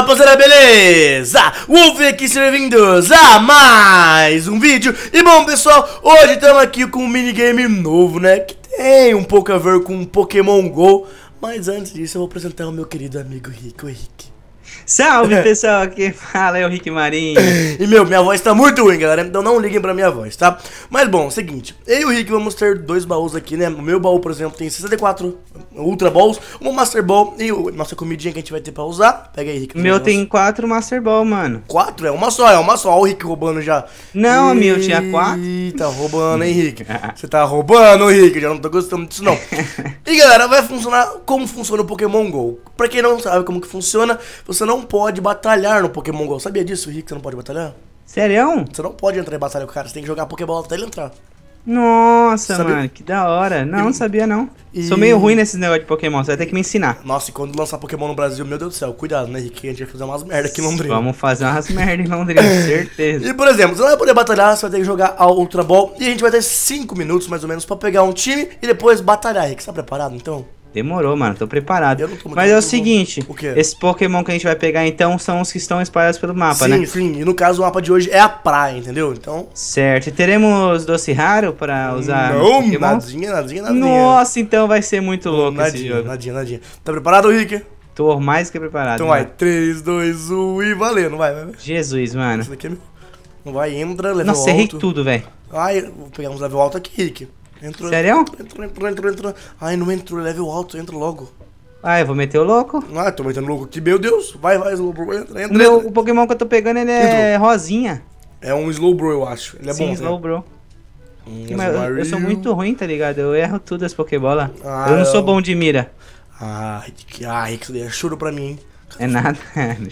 rapaziada, beleza? Wolf aqui, sejam bem-vindos a mais um vídeo E bom, pessoal, hoje estamos aqui com um minigame novo, né? Que tem um pouco a ver com Pokémon GO Mas antes disso, eu vou apresentar o meu querido amigo Rick, o Rick Salve pessoal, aqui fala é o Rick Marinho. e meu, minha voz tá muito ruim, galera, então não liguem pra minha voz, tá? Mas bom, é seguinte, eu e o Rick vamos ter dois baús aqui, né? O meu baú, por exemplo, tem 64 Ultra Balls, uma Master Ball e nossa comidinha que a gente vai ter pra usar. Pega aí, Rick. Meu nossa. tem quatro Master Ball, mano. Quatro? É uma só, é uma só. Olha o Rick roubando já. Não, Eita, meu, tinha quatro. Eita, tá roubando, hein, Rick? Você tá roubando, Rick. Eu já não tô gostando disso, não. e galera, vai funcionar como funciona o Pokémon GO. Pra quem não sabe como que funciona, você não pode batalhar no Pokémon GO. Sabia disso, Rick? Você não pode batalhar? Sério? Você não pode entrar em batalha com o cara, você tem que jogar Pokébola até ele entrar. Nossa, mano, que da hora. Não, não sabia não. E... Sou meio ruim nesses negócios de Pokémon, você vai ter que me ensinar. Nossa, e quando lançar Pokémon no Brasil, meu Deus do céu, cuidado, né, Riquinho? A gente vai fazer umas merda aqui em Londrina. Vamos fazer umas merda em Londrina, certeza. E, por exemplo, você não vai poder batalhar, você vai ter que jogar a Ultra Ball. E a gente vai ter 5 minutos, mais ou menos, pra pegar um time e depois batalhar, Rick. Você tá preparado, então? Demorou, mano, tô preparado. Eu não tô Mas é o seguinte, o esses Pokémon que a gente vai pegar então são os que estão espalhados pelo mapa, sim, né? Sim, sim. E no caso o mapa de hoje é a praia, entendeu? Então. Certo. E teremos doce raro pra usar. Não, nadinha, nadinha, nadinha. Nossa, então vai ser muito louco nadinha, esse jogo. Nadinha, nadinha. Tá preparado, Rick? Tô mais que preparado. Então vai, né? 3, 2, 1 e valendo, vai, vai. vai. Jesus, mano. Isso daqui é meu. Não vai, entra, level Nossa, alto. Nossa, errei tudo, velho. Ai, vou pegar uns level alto aqui, Rick. Entrou, Sério? Entrou, entrou, entrou, entrou. Ai, não entrou, é level alto, entra logo. Ah, eu vou meter o louco. Ah, tô metendo louco aqui, meu Deus. Vai, vai, Slowbro, entra, entra. Meu, O Pokémon que eu tô pegando, ele é entrou. rosinha. É um Slowbro, eu acho. Ele é Sim, bom, Slowbro. Né? Hum, Sim, mas eu, eu, sou muito ruim, tá ligado? Eu erro tudo as Pokébolas. Ah, eu não sou bom de mira. Ai, que, ai, que choro pra mim, hein? É nada.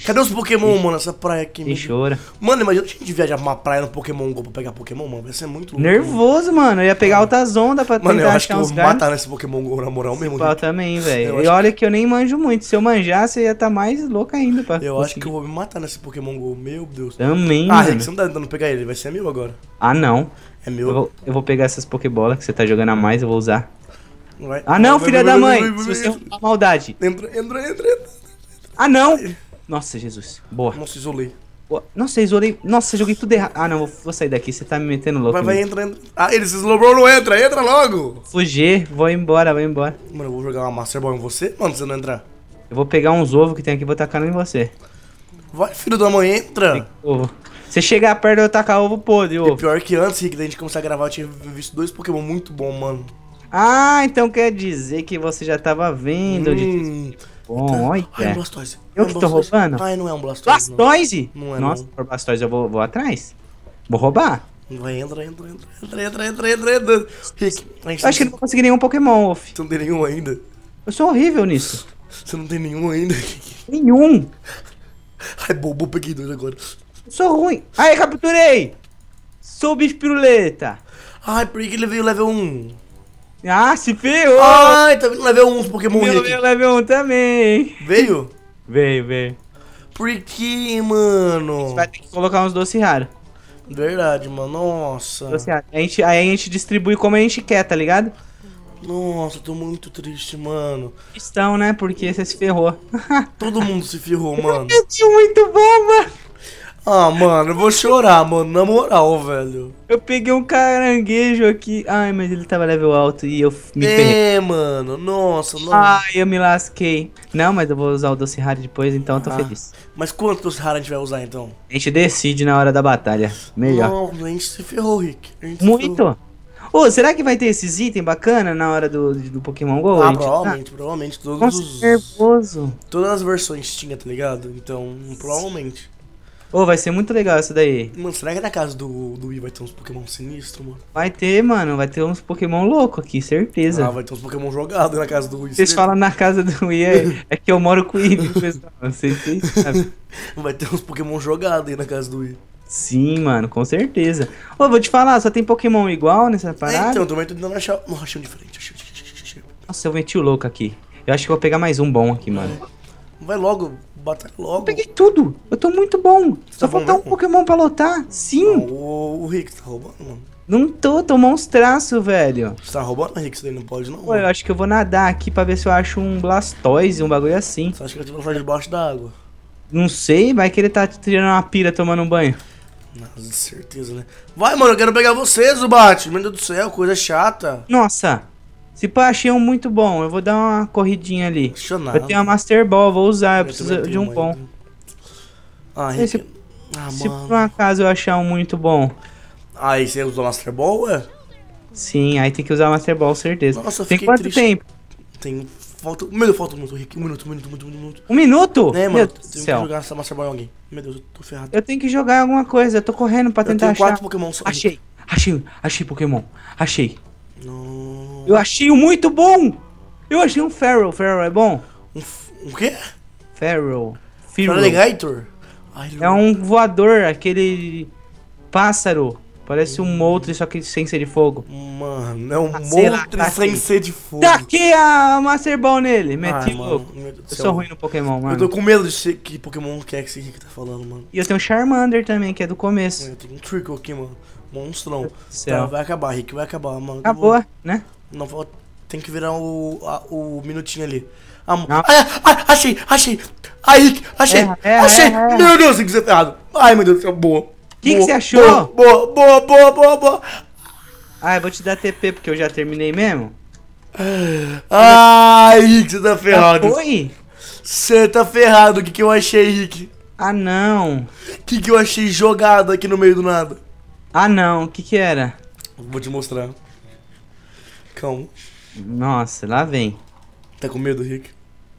Cadê os Pokémon, mano, essa praia aqui? me chora. Mano, imagina a gente viajar pra uma praia no Pokémon GO pra pegar Pokémon, mano. Vai ser muito louco. Nervoso, mano. Eu ia pegar altas ondas pra tentar Mano, eu acho que eu vou matar nesse Pokémon GO na moral mesmo. Eu também, velho. E olha que... eu nem manjo muito. Se eu manjasse, eu ia estar tá mais louco ainda, pra Eu acho que eu vou me matar nesse Pokémon GO. Meu Deus. Também, Ah, Rick, você não tá tentando pegar ele. Vai ser meu agora. Ah, não. É meu. Eu vou, eu vou pegar essas Pokébolas que você tá jogando a mais, eu vou usar. Vai. Ah, não, vai, filha vai, da mãe. Se você tá maldade. Entra, entra, entra, entra. Ah, não! Nossa, Jesus. Boa. Nossa, isolei. Nossa, isolei. Nossa, joguei tudo errado. Ah, não, vou sair daqui. Você tá me metendo louco. Vai, vai, né? entra, entra. Ah, eles slowbro não entra. Entra logo. Fugir. Vou embora, vou embora. Mano, eu vou jogar uma Master Ball em você, mano, se você não entrar. Eu vou pegar uns ovos que tem aqui e vou tacar em você. Vai, filho da mãe, entra. Ovo. Você chegar perto, eu tacar ovo podre, ovo. E pior que antes, Rick, da gente começar a gravar, eu tinha visto dois Pokémon muito bom, mano. Ah, então quer dizer que você já tava vendo hum. de bom, então, É um Blastoise. Eu é um que tô Blastoise. roubando? Ah, não é um Blastoise. Blastoise? Não, não é Nossa, não. por Blastoise eu vou, vou atrás. Vou roubar. Vai, entra, entra, entra, entra, entra, entra, entra, entra. Rick, a gente eu acho que não consegui nenhum Pokémon, Wolf. Você não tem nenhum ainda. Eu sou horrível nisso. Você não tem nenhum ainda, Rick. Nenhum. Ai, bobo, peguei dois agora. Eu sou ruim. Ai, capturei. Sou piruleta. Ai, por que ele veio level 1? Ah, se ferrou! tá vindo level 1 os Pokémon Meu veio level 1 também. Veio? Veio, veio. Por que, mano? A gente vai ter que colocar uns doces raros. Verdade, mano. Nossa. Doce raro. A gente, aí a gente distribui como a gente quer, tá ligado? Nossa, tô muito triste, mano. Estão, né? Porque você se ferrou. Todo mundo se ferrou, mano. muito bom, mano. Ah, mano, eu vou chorar, mano, na moral, velho. Eu peguei um caranguejo aqui. Ai, mas ele tava level alto e eu me É, mano, nossa, nossa. Ai, eu me lasquei. Não, mas eu vou usar o doce raro depois, então eu tô ah, feliz. Mas quanto doce raro a gente vai usar, então? A gente decide na hora da batalha. Melhor. Não, a gente se ferrou, Rick. Muito? Ferrou. Ô, será que vai ter esses itens bacana na hora do, do Pokémon GO? Ah, gente? provavelmente, ah, provavelmente. Todos Nossa, os, nervoso. Todas as versões tinha, tá ligado? Então, provavelmente. Ô, oh, vai ser muito legal isso daí. Mano, será que na é casa do, do Wii vai ter uns Pokémon sinistros, mano? Vai ter, mano. Vai ter uns Pokémon louco aqui, certeza. Ah, vai ter uns Pokémon jogados na casa do Wii. Vocês falam na casa do Wii, é, é que eu moro com o Wii, né, pessoal. Vocês sabem. Vai ter uns Pokémon jogados aí na casa do Wii. Sim, mano, com certeza. Ô, oh, vou te falar, só tem Pokémon igual nessa é, parada? É, então, eu também tô tentando achar... Não, achei um diferente. Nossa, eu meti o louco aqui. Eu acho que vou pegar mais um bom aqui, mano. Vai logo, batalha logo. Eu peguei tudo. Eu tô muito bom. Só tá falta um Pokémon pra lotar. Sim. Não, o, o Rick tá roubando, mano. Não tô, uns traços, velho. Você tá roubando, Rick? Isso daí não pode, não. Pô, eu acho que eu vou nadar aqui pra ver se eu acho um Blastoise, um bagulho assim. Você acha que ele vai fazer debaixo da água? Não sei, vai que ele tá tirando uma pira tomando um banho. Nossa, certeza, né? Vai, mano, eu quero pegar vocês, Zubat. Bat. Meu Deus do céu, coisa chata. Nossa. Se pá, achei um muito bom. Eu vou dar uma corridinha ali. Apaixonado. Eu tenho uma Master Ball, vou usar. Eu, eu preciso de um bom. Ah, ah, se, se, ah, se por um acaso eu achar um muito bom. Aí ah, você a Master Ball, ué? Sim, aí tem que usar Master Ball, certeza. Nossa, tem quanto triste. tempo? Tem. Falta. Meu Deus, falta muito, Rick. Um minuto, um minuto, um minuto, um minuto. Um minuto? É, mano. Tem que jogar essa Master Ball em alguém. Meu Deus, eu tô ferrado. Eu tenho que jogar alguma coisa, eu tô correndo pra tentar eu tenho achar. quatro Pokémon só. Achei, achei, achei Pokémon. Achei. Não. Eu achei muito bom! Eu achei um Feral. Feral é bom? Um, um quê? Feral. Feral. Alligator? É um voador, aquele pássaro. Parece um Moltres, só que sem ser de fogo. Mano, é um ah, tá sem ser de fogo. Tá aqui a Master Ball nele, meti ah, louco. eu sou ruim no Pokémon, mano. Eu tô com medo de ser que Pokémon que é esse aqui tá falando, mano. E eu tenho um Charmander também, que é do começo. Eu tenho um Trickle aqui, mano. Monstrão. Tá, vai acabar, Rick, vai acabar, mano. Acabou, vou... né? Não vou. Tem que virar o, a, o minutinho ali. Ah, ah, achei, achei. Aí, achei, é, é, achei. meu Deus, tem que ser ferrado! Ai, meu Deus, boa. O que, que você achou? Boa, boa, boa, boa, boa. Ah, eu vou te dar TP porque eu já terminei mesmo. Ai, Rick, você tá ferrado. Ah, foi? Você tá ferrado. O que, que eu achei, Rick? Ah, não. O que, que eu achei jogado aqui no meio do nada? Ah, não. O que, que era? Vou te mostrar. Cão. Nossa, lá vem. Tá com medo, Rick?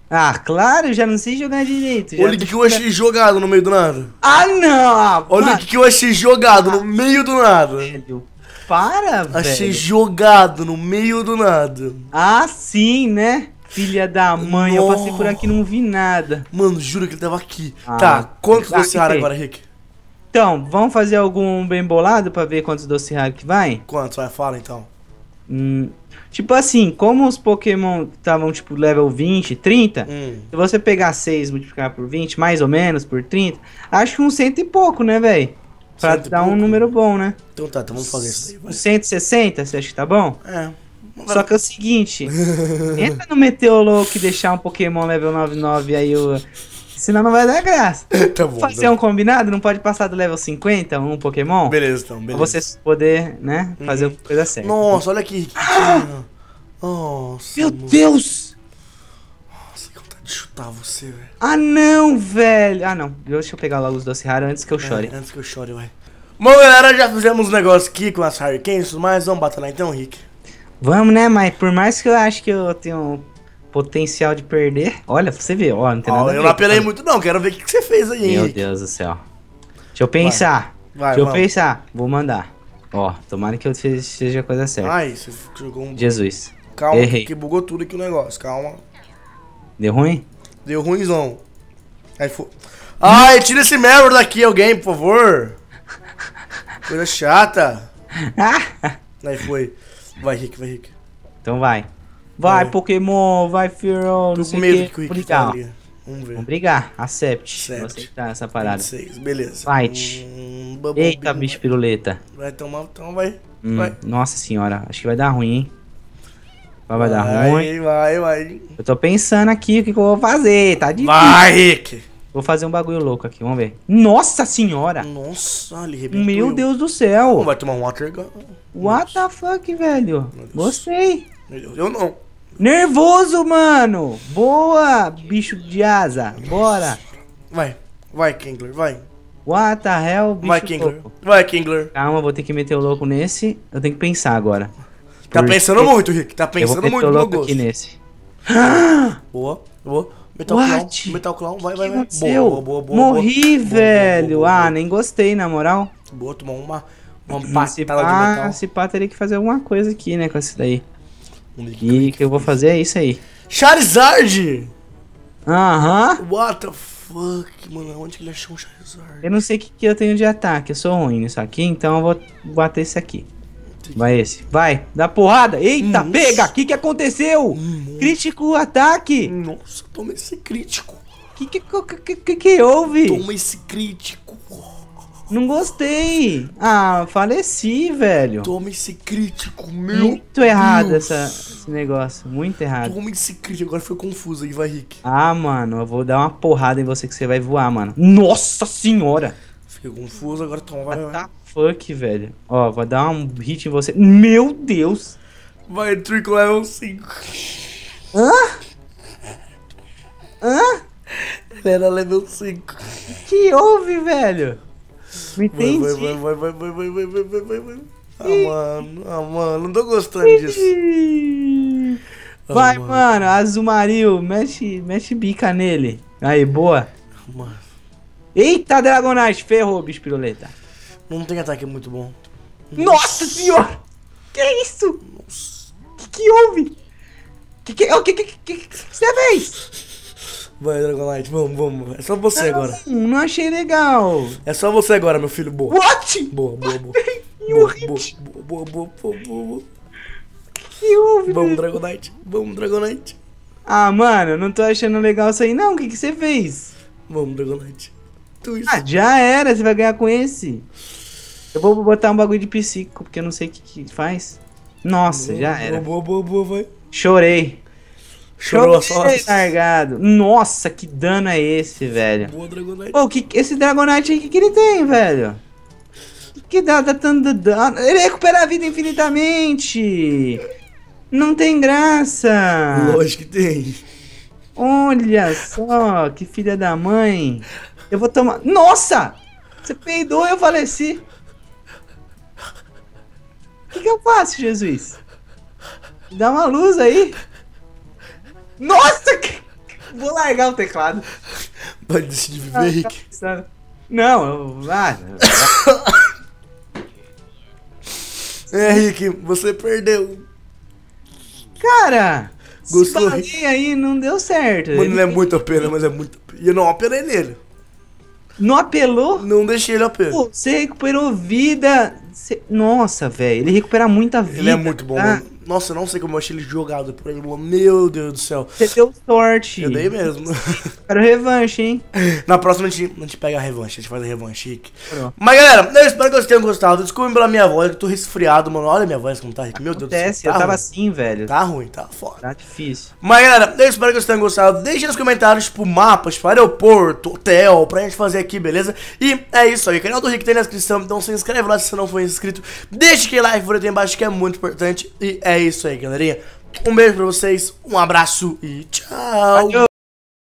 Ah, claro, já não sei jogar direito. Olha o que, que eu achei jogado no meio do nada. Ah, não! Olha o que, que eu achei jogado no meio do nada. Velho, para, velho. Achei jogado no meio do nada. Ah, sim, né? Filha da mãe, Nossa. eu passei por aqui e não vi nada. Mano, juro que ele tava aqui. Ah, tá, quantos doce raro agora, Rick? Então, vamos fazer algum bem bolado pra ver quantos doce raro que vai? Quantos? Vai, fala então. Hum, tipo assim, como os Pokémon estavam tipo level 20, 30, hum. se você pegar 6 multiplicar por 20, mais ou menos por 30, acho que um cento e pouco, né, velho? Pra dar um número bom, né? Então tá, então vamos fazer isso Um 160, você acha que tá bom? É. Só que é o seguinte, entra no Louco que deixar um Pokémon level 99 aí o Senão não vai dar graça. tá bom. Fazer tá. um combinado, não pode passar do level 50 um Pokémon? Beleza, então, beleza. Pra você poder, né, uhum. fazer uhum. coisa certa. Nossa, olha aqui. Ah! Nossa, Meu Deus! Nossa, que vontade de chutar você, velho. Ah, não, velho. Ah, não. Deixa eu pegar logo os doce raro antes que eu é, chore. É, antes que eu chore, vai. Bom, galera, já fizemos um negócio aqui com as Hurricanes, mas vamos bater lá então, Rick. Vamos, né, mas por mais que eu acho que eu tenho potencial de perder. Olha, pra você ver, ó, não tem ó, nada Eu não apelei muito, não. Quero ver o que, você fez aí, Meu Henrique. Deus do céu. Deixa eu pensar. Vai, Deixa vamos. eu pensar. Vou mandar. Ó, tomara que eu seja a coisa certa. Ai, você jogou um. Jesus. Calma, Errei. que bugou tudo aqui o negócio. Calma. Deu ruim? Deu ruimzão. Aí foi. Ai, tira esse mero daqui, alguém, por favor. Coisa chata. Ah! Aí foi. Vai, Rick, vai, Rick. Então vai. Vai, é. Pokémon, vai, Firo. Tô com medo que. Quick tá Vamos ver. Vamos brigar. Acept. Vou aceitar essa parada. 26, beleza. Fight. Hum, Eita, bicho piruleta. Vai tomar, então vai. Hum, vai. Nossa senhora, acho que vai dar ruim, hein? Vai, vai dar ruim. Vai, vai. Eu tô pensando aqui o que, que eu vou fazer, tá difícil. Vai, Rick. Vou fazer um bagulho louco aqui, vamos ver. Nossa senhora! Nossa, ele rebentou. Meu Deus do céu! Não vai tomar um Water Gun. What Nossa. the fuck, velho? Gostei. Eu não. Nervoso, mano! Boa, bicho de asa. Bora. Vai, vai, Kingler, vai. What the hell, bicho Vai, Kingler. Louco. Vai, Kingler. Calma, vou ter que meter o louco nesse. Eu tenho que pensar agora. Tá pensando muito, Rick. Tá pensando muito no aqui nesse. boa, boa. Metal What? Clown, Metal Clown, vai, que vai, vai. Boa, boa, boa, boa, Morri, boa, velho. Boa, ah, nem gostei, na moral. Boa, tomou uma, uma patada de metal. Se pá, teria que fazer alguma coisa aqui, né, com esse daí. Um e link. que eu vou fazer é isso aí. Charizard! Aham. Uh -huh. What the fuck, mano? Onde que ele achou o Charizard? Eu não sei o que, que eu tenho de ataque. Eu sou ruim nisso aqui, então eu vou bater esse aqui. Vai esse. Vai, dá porrada. Eita, Nossa. pega! O que, que aconteceu? Hum, nossa. Crítico ataque! Nossa, toma esse crítico. O que que, que que, houve? Toma esse crítico. Não gostei. Ah, faleci, velho. Toma esse crítico, meu. Muito errado essa, esse negócio. Muito errado. Toma esse crítico. Agora foi confuso aí, vai, Rick. Ah, mano, eu vou dar uma porrada em você que você vai voar, mano. Nossa senhora! Fiquei confuso, agora toma, vai, vai. Tá fuck, velho. Ó, vou dar um hit em você. Meu Deus! Vai, Trick Level 5. Hã? Hã? Ele era level 5. Que houve, velho? Não entendi. Vai, vai, vai, vai, vai, vai, vai, vai, vai, vai, vai. Ah, mano, ah, mano, não tô gostando disso. Ah, vai, mano, mano Azumaril, mexe, mexe bica nele. Aí, boa. Ah, mano. Eita, Dragonite, ferrou, bispiruleta. Não tem ataque muito bom. Nossa senhora! Que isso? Nossa. Que que houve? Que que, que, que, que, que, que, que você fez? Vai, Dragonite, vamos, vamos. É só você não, agora. Não achei legal. É só você agora, meu filho. Boa. What? Boa, boa, boa. boa, boa, boa, boa, boa, boa, Que houve, Vamos, Dragonite. Vamos, Dragonite. Ah, mano, não tô achando legal isso aí, não. O que, que você fez? Vamos, Dragonite. Ah, já era. Você vai ganhar com esse. Eu vou botar um bagulho de psico, porque eu não sei o que, que faz. Nossa, boa, já era. Boa, boa, boa, boa, vai. Chorei. Chorou só. Largado. Nossa, que dano é esse, velho? Boa Dragonite. Pô, que, esse Dragonite aí, o que, que ele tem, velho? Que dá, dá tanto dano. Ele recupera a vida infinitamente. Não tem graça. Lógico que tem. Olha só, que filha da mãe. Eu vou tomar. Nossa! Você peidou e eu faleci. O que, que eu faço, Jesus? Dá uma luz aí. Nossa! Que... Vou largar o teclado. Vai decidir viver, ah, tá Rick. não, eu. Ah, é, Rick, você perdeu. Cara! Gostou? Se aí, não deu certo. Mano, é ele é muito apelo, mas é muito. E eu não apelei nele. Não apelou? Não deixei ele apelar. você recuperou vida. Nossa, velho, ele recupera muita vida. Ele é muito bom, tá? mano. Nossa, eu não sei como eu achei ele jogado por ele. Meu Deus do céu. Você deu sorte. Eu dei mesmo. Quero revanche, hein? Na próxima a gente, a gente pega a revanche, a gente faz a revanche. chique. Mas galera, eu espero que vocês tenham gostado. Desculpem pela minha voz, eu tô resfriado, mano. Olha a minha voz como tá, Rick. Meu Acontece, Deus do céu. Tá eu ruim. tava assim, velho. Tá ruim, tá foda. Tá difícil. Mas galera, eu espero que vocês tenham gostado. Deixem nos comentários, tipo, mapas, tipo, aeroporto, hotel, pra gente fazer aqui, beleza? E é isso aí. O canal do Rick tem na descrição, então se inscreve lá se você não for inscrito. Deixa aquele like por aí embaixo que é muito importante. E é é isso aí, galerinha. Um beijo pra vocês, um abraço e tchau!